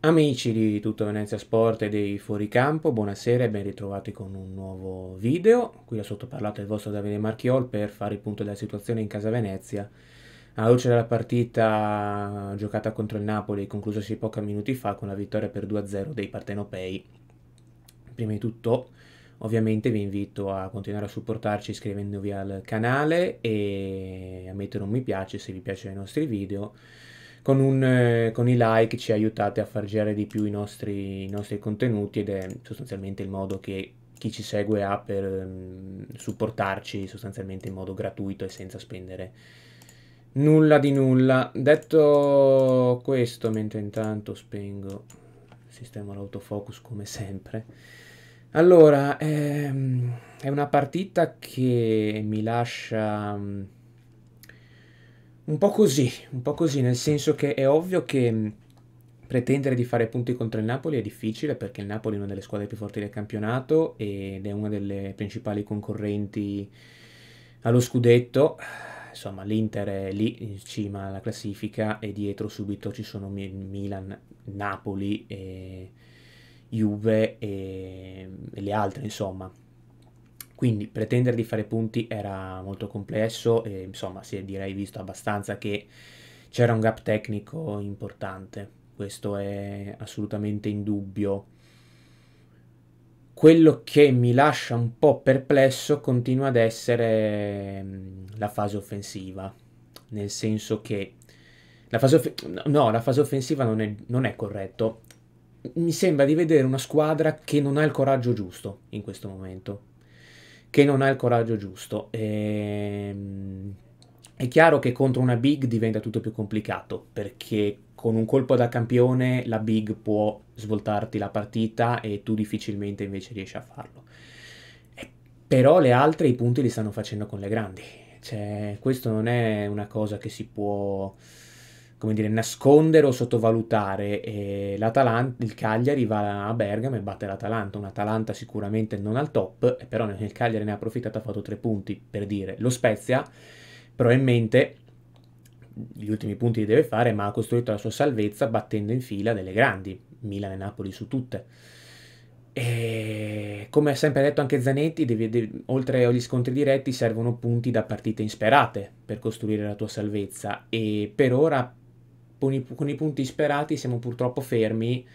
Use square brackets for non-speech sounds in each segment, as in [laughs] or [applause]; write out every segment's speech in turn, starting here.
Amici di Tutto Venezia Sport e dei Fuoricampo, buonasera e ben ritrovati con un nuovo video. Qui da sottoparlato il vostro Davide Marchiol per fare il punto della situazione in casa Venezia. Alla luce della partita giocata contro il Napoli, conclusasi pochi minuti fa con la vittoria per 2-0 dei partenopei. Prima di tutto, ovviamente vi invito a continuare a supportarci iscrivendovi al canale e a mettere un mi piace se vi piacciono i nostri video con, un, eh, con, i like ci aiutate a far girare di più i nostri, i nostri contenuti ed è sostanzialmente il modo che chi ci segue ha per um, supportarci sostanzialmente in modo gratuito e senza spendere nulla di nulla. Detto questo, mentre intanto spengo il sistema l'autofocus come sempre. Allora, ehm, è una partita che mi lascia... Um, un po' così, un po' così, nel senso che è ovvio che pretendere di fare punti contro il Napoli è difficile perché il Napoli è una delle squadre più forti del campionato ed è una delle principali concorrenti allo scudetto. Insomma, l'Inter è lì in cima alla classifica e dietro subito ci sono Milan, Napoli e Juve e, e le altre, insomma. Quindi pretendere di fare punti era molto complesso e insomma si è direi visto abbastanza che c'era un gap tecnico importante, questo è assolutamente in dubbio Quello che mi lascia un po' perplesso continua ad essere mm, la fase offensiva, nel senso che la fase, no, la fase offensiva non è, non è corretto. Mi sembra di vedere una squadra che non ha il coraggio giusto in questo momento che non ha il coraggio giusto. E, ehm, è chiaro che contro una big diventa tutto più complicato perché con un colpo da campione la big può svoltarti la partita e tu difficilmente invece riesci a farlo. E, eh, però le altre i punti li stanno facendo con le grandi. Cioè, questo non è una cosa che si può come dire, nascondere o sottovalutare. E L'Atalanta, il Cagliari va a Bergamo e batte l'Atalanta. Un'Atalanta sicuramente non al top, però nel Cagliari ne ha approfittato, ha fatto tre punti per dire. Lo Spezia probabilmente gli ultimi punti li deve fare, ma ha costruito la sua salvezza battendo in fila delle grandi, Milan e Napoli su tutte. E come ha sempre detto anche Zanetti, devi, devi, oltre agli scontri diretti servono punti da partite insperate per costruire la tua salvezza e per ora con i, con i punti sperati siamo purtroppo fermi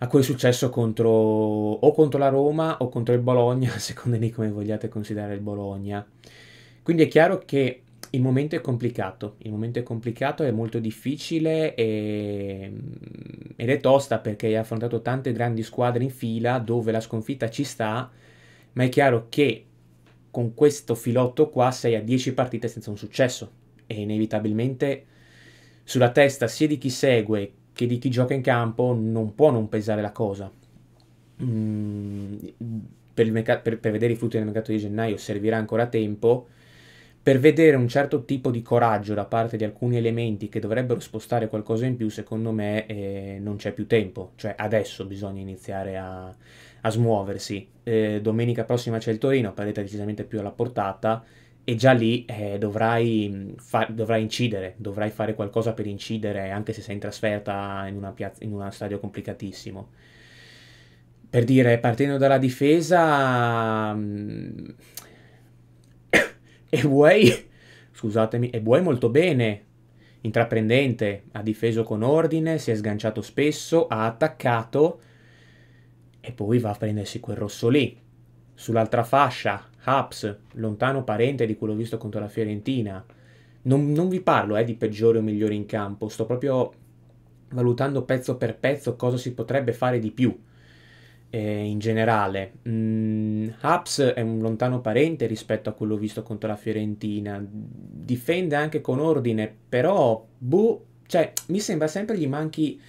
a quel successo contro o contro la Roma o contro il Bologna, [laughs] secondo me come vogliate considerare il Bologna. Quindi è chiaro che il momento è complicato, il momento è complicato, è molto difficile e... Mm, ed è tosta perché hai affrontato tante grandi squadre in fila dove la sconfitta ci sta, ma è chiaro che con questo filotto qua sei a 10 partite senza un successo e inevitabilmente sulla testa sia di chi segue che di chi gioca in campo non può non pesare la cosa. Mm, per, merc- per, per, vedere i frutti del mercato di gennaio servirà ancora tempo. Per vedere un certo tipo di coraggio da parte di alcuni elementi che dovrebbero spostare qualcosa in più, secondo me eh, non c'è più tempo. Cioè adesso bisogna iniziare a, a smuoversi. Eh, domenica prossima c'è il Torino, parete decisamente più alla portata e già lì eh, dovrai, mm, fa- dovrai, incidere, dovrai fare qualcosa per incidere anche se sei in trasferta in, una piazza, in uno stadio complicatissimo. Per dire, partendo dalla difesa, mm, [coughs] e Buey, [coughs] scusatemi, e Buey molto bene, intraprendente, ha difeso con ordine, si è sganciato spesso, ha attaccato e poi va a prendersi quel rosso lì. Sull'altra fascia, Haps, lontano parente di quello visto contro la Fiorentina. Non, non vi parlo eh, di peggiori o migliori in campo, sto proprio valutando pezzo per pezzo cosa si potrebbe fare di più eh, in generale. Mm, Haps è un lontano parente rispetto a quello visto contro la Fiorentina, difende anche con ordine, però boh, cioè, mi sembra sempre gli manchi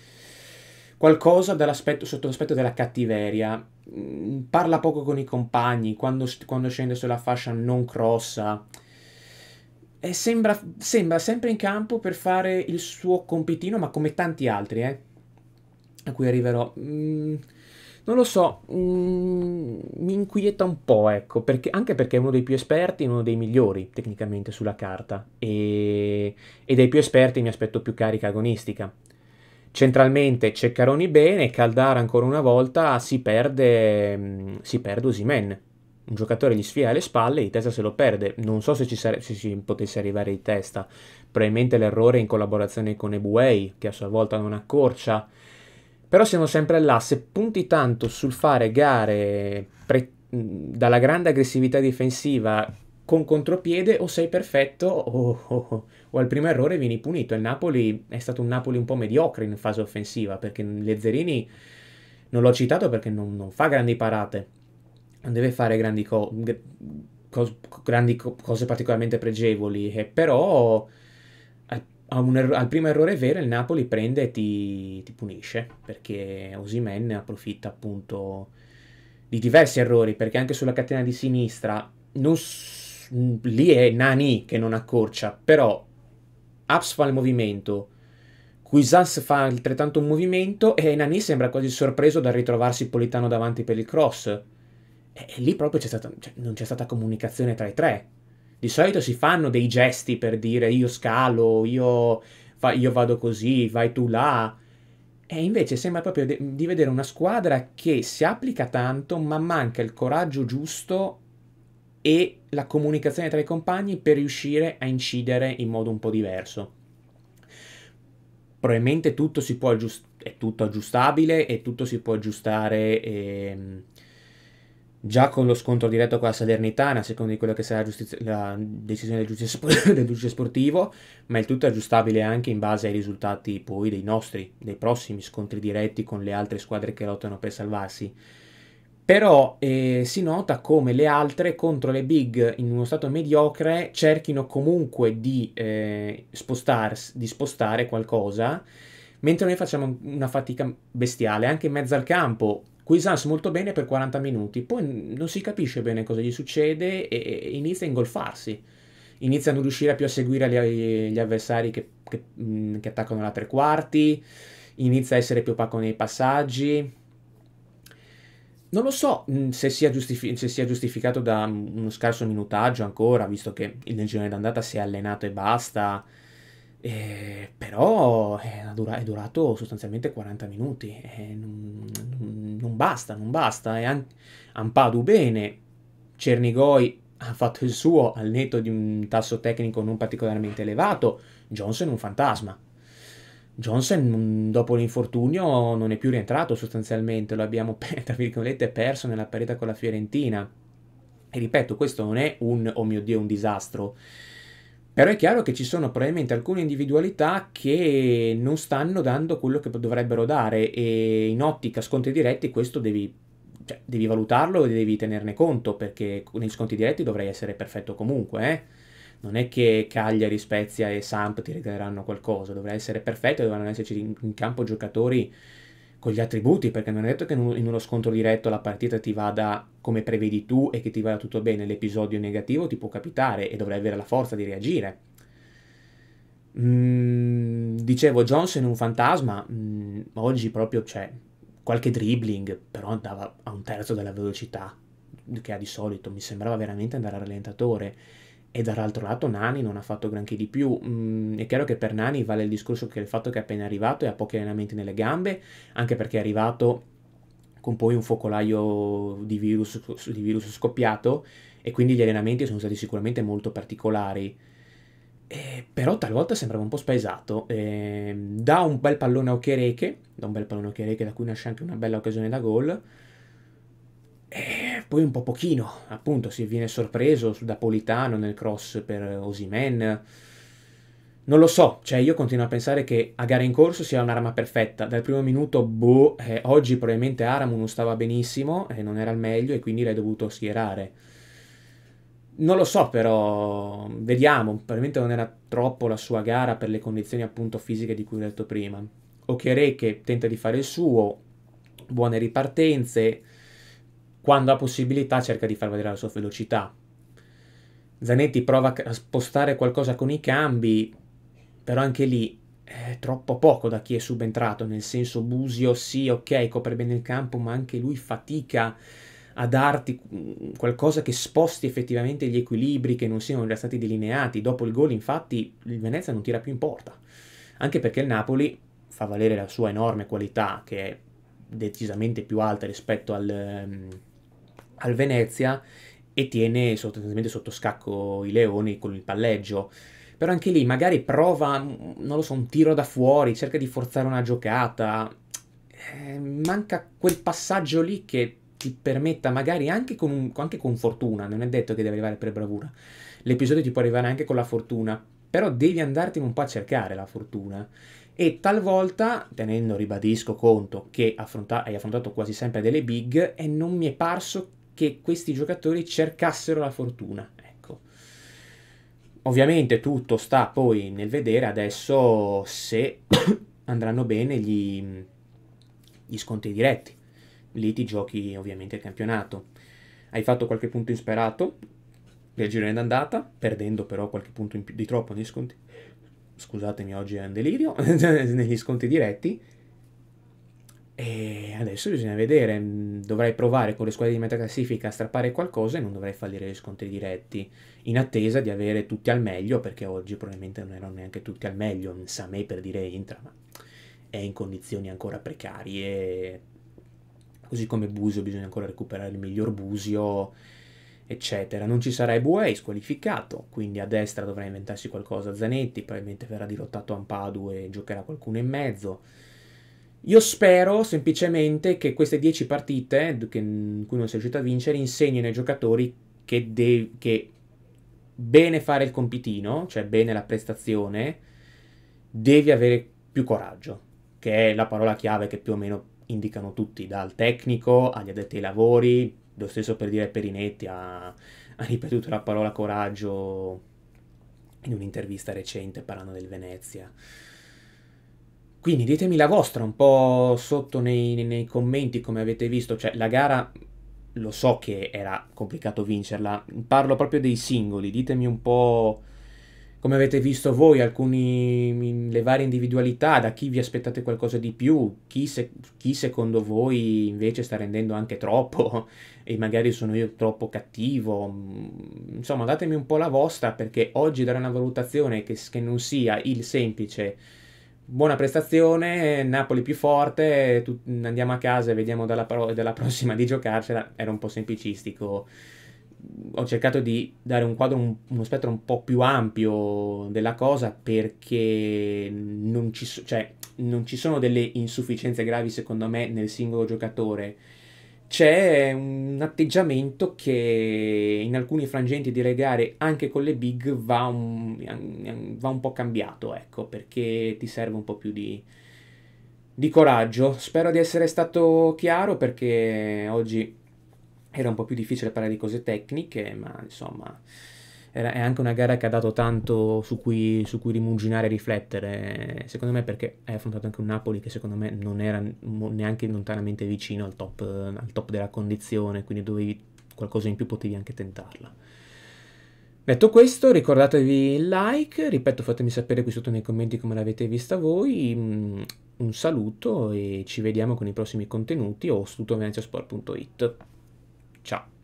qualcosa sotto l'aspetto della cattiveria Mm, parla poco con i compagni, quando, quando scende sulla fascia non crossa. E sembra, sembra, sempre in campo per fare il suo compitino, ma come tanti altri, eh, a cui arriverò. Mm, non lo so, mm, mi inquieta un po', ecco, perché, anche perché è uno dei più esperti, uno dei migliori tecnicamente sulla carta, e, e dai più esperti mi aspetto più carica agonistica. Centralmente Ceccaroni bene, Caldara ancora una volta ah, si perde, mm, si perde Osimen. Un giocatore gli sfia alle spalle, di testa se lo perde. Non so se ci, sare- se ci potesse arrivare di testa. Probabilmente l'errore in collaborazione con Ebuei, che a sua volta non accorcia. Però siamo sempre là, se punti tanto sul fare gare pre- mm, dalla grande aggressività difensiva con contropiede o sei perfetto o... Oh, oh, oh o al primo errore vieni punito. Il Napoli è stato un Napoli un po' mediocre in fase offensiva perché Lezzerini non l'ho citato perché non, non fa grandi parate, non deve fare grandi, co- co- grandi co- cose particolarmente pregevoli, eh, però al, er- al, primo errore vero il Napoli prende e ti, ti punisce perché Osimen approfitta appunto di diversi errori perché anche sulla catena di sinistra non lì è Nani che non accorcia, però Aps fa il movimento, Cuisance fa altrettanto un movimento e Nani sembra quasi sorpreso dal ritrovarsi Politano davanti per il cross. E, e lì proprio c'è stata, cioè, non c'è stata comunicazione tra i tre. Di solito si fanno dei gesti per dire io scalo, io, fa, io vado così, vai tu là. E invece sembra proprio de- di vedere una squadra che si applica tanto ma manca il coraggio giusto e la comunicazione tra i compagni per riuscire a incidere in modo un po' diverso. Probabilmente tutto si può aggiust- è tutto aggiustabile e tutto si può aggiustare ehm, già con lo scontro diretto con la Salernitana, secondo di quello che sarà la, la decisione del giudice, sp- [laughs] del giudice sportivo, ma il tutto è aggiustabile anche in base ai risultati poi dei nostri, dei prossimi scontri diretti con le altre squadre che lottano per salvarsi però eh, si nota come le altre contro le big in uno stato mediocre cerchino comunque di, eh, spostars, di spostare qualcosa, mentre noi facciamo una fatica bestiale anche in mezzo al campo. Cuisance molto bene per 40 minuti, poi non si capisce bene cosa gli succede e, e inizia a ingolfarsi. Inizia a non riuscire più a seguire gli, gli avversari che, che, mh, che attaccano la tre quarti, inizia a essere più opaco nei passaggi, non lo so mm, se sia, giustifi- se sia, giustificato da uno scarso minutaggio ancora, visto che nel girone d'andata si è allenato e basta. Eh, però è, eh, dura- è, durato sostanzialmente 40 minuti. Eh, non, non, basta, non basta. E an- Ampadu bene, Cernigoi ha fatto il suo al netto di un tasso tecnico non particolarmente elevato. Johnson un fantasma. Johnson mm, dopo l'infortunio non è più rientrato sostanzialmente, lo abbiamo [laughs] tra virgolette perso nella parete con la Fiorentina. E ripeto, questo non è un oh mio dio, un disastro. Però è chiaro che ci sono probabilmente alcune individualità che non stanno dando quello che dovrebbero dare e in ottica sconti diretti questo devi, cioè, devi valutarlo e devi tenerne conto perché negli sconti diretti dovrei essere perfetto comunque. Eh? non è che Cagliari, Spezia e Samp ti regaleranno qualcosa, dovrà essere perfetto, dovranno esserci in, campo giocatori con gli attributi, perché non è detto che in uno scontro diretto la partita ti vada come prevedi tu e che ti vada tutto bene, l'episodio negativo ti può capitare e dovrai avere la forza di reagire. Mm, dicevo, Johnson è un fantasma, mm, oggi proprio c'è qualche dribbling, però andava a un terzo della velocità che ha di solito, mi sembrava veramente andare a rallentatore e dall'altro lato Nani non ha fatto granché di più. Mm, è chiaro che per Nani vale il discorso che il fatto che è appena arrivato e ha pochi allenamenti nelle gambe, anche perché è arrivato con poi un focolaio di virus, di virus scoppiato e quindi gli allenamenti sono stati sicuramente molto particolari. Eh, però talvolta sembrava un po' spaesato. Eh, da un bel pallone a occhiereche, da un bel pallone a occhiereche da cui nasce anche una bella occasione da gol poi un po' pochino, appunto, si viene sorpreso da Politano nel cross per Osimen. Non lo so, cioè io continuo a pensare che a gara in corso sia un'arma perfetta. Dal primo minuto, boh, eh, oggi probabilmente Aramu non stava benissimo e eh, non era il meglio e quindi l'hai dovuto schierare. Non lo so però, vediamo, probabilmente non era troppo la sua gara per le condizioni appunto fisiche di cui ho detto prima. Okereke tenta di fare il suo, buone ripartenze, quando ha possibilità cerca di far vedere la sua velocità. Zanetti prova a spostare qualcosa con i cambi, però anche lì è eh, troppo poco da chi è subentrato, nel senso Busio sì, ok, copre bene il campo, ma anche lui fatica a darti mm, qualcosa che sposti effettivamente gli equilibri che non siano già stati delineati. Dopo il gol, infatti, il Venezia non tira più in porta, anche perché il Napoli fa valere la sua enorme qualità, che è decisamente più alta rispetto al... Ehm, al Venezia e tiene sostanzialmente sotto scacco i leoni con il palleggio. Però anche lì magari prova, mm, non lo so, un tiro da fuori, cerca di forzare una giocata. Eh, manca quel passaggio lì che ti permetta magari anche con, anche con fortuna, non è detto che devi arrivare per bravura. L'episodio ti può arrivare anche con la fortuna, però devi andartene un po' a cercare la fortuna. E talvolta, tenendo, ribadisco, conto che affronta- hai affrontato quasi sempre delle big e non mi è parso che questi giocatori cercassero la fortuna. Ecco. Ovviamente tutto sta poi nel vedere adesso se [coughs] andranno bene gli, gli sconti diretti. Lì ti giochi ovviamente il campionato. Hai fatto qualche punto insperato del girone d'andata, perdendo però qualche punto in più, di troppo negli sconti. Scusatemi, oggi è un delirio. [laughs] negli sconti diretti e adesso bisogna vedere, dovrei provare con le squadre di metà classifica a strappare qualcosa e non dovrei fallire gli scontri diretti, in attesa di avere tutti al meglio, perché oggi probabilmente non erano neanche tutti al meglio, sa me per dire Intra, ma è in condizioni ancora precarie, così come Busio bisogna ancora recuperare il miglior Busio, eccetera. Non ci sarà Ebuei squalificato, quindi a destra dovrà inventarsi qualcosa Zanetti, probabilmente verrà dirottato a Ampadu e giocherà qualcuno in mezzo io spero semplicemente che queste 10 partite, che, in cui non sei riuscito a vincere, insegnino ai giocatori che, de- che bene fare il compitino, cioè bene la prestazione, devi avere più coraggio, che è la parola chiave che più o meno indicano tutti, dal tecnico agli addetti ai lavori, lo stesso per dire Perinetti ha, ha ripetuto la parola coraggio in un'intervista recente parlando del Venezia. Quindi ditemi la vostra un po' sotto nei, nei commenti come avete visto, cioè la gara lo so che era complicato vincerla, parlo proprio dei singoli, ditemi un po' come avete visto voi alcuni, le varie individualità, da chi vi aspettate qualcosa di più, chi, se, chi secondo voi invece sta rendendo anche troppo [laughs] e magari sono io troppo cattivo, insomma datemi un po' la vostra perché oggi dare una valutazione che, che non sia il semplice buona prestazione, Napoli più forte, tu, andiamo a casa e vediamo dalla, dalla [laughs] prossima di giocarcela, era un po' semplicistico. Ho cercato di dare un quadro, un, uno spettro un po' più ampio della cosa perché non ci, so- cioè, non ci sono delle insufficienze gravi secondo me nel singolo giocatore c'è un atteggiamento che in alcuni frangenti delle gare, anche con le big, va un, va un po' cambiato, ecco, perché ti serve un po' più di, di, coraggio. Spero di essere stato chiaro perché oggi era un po' più difficile parlare di cose tecniche, ma insomma è anche una gara che ha dato tanto su cui, su cui rimuginare e riflettere, secondo me perché hai affrontato anche un Napoli che secondo me non era neanche lontanamente vicino al top, al top della condizione, quindi dovevi qualcosa in più potevi anche tentarla. Detto questo, ricordatevi il like, ripeto fatemi sapere qui sotto nei commenti come l'avete vista voi, mm, un saluto e ci vediamo con i prossimi contenuti o su tuttoveneziasport.it. Ciao!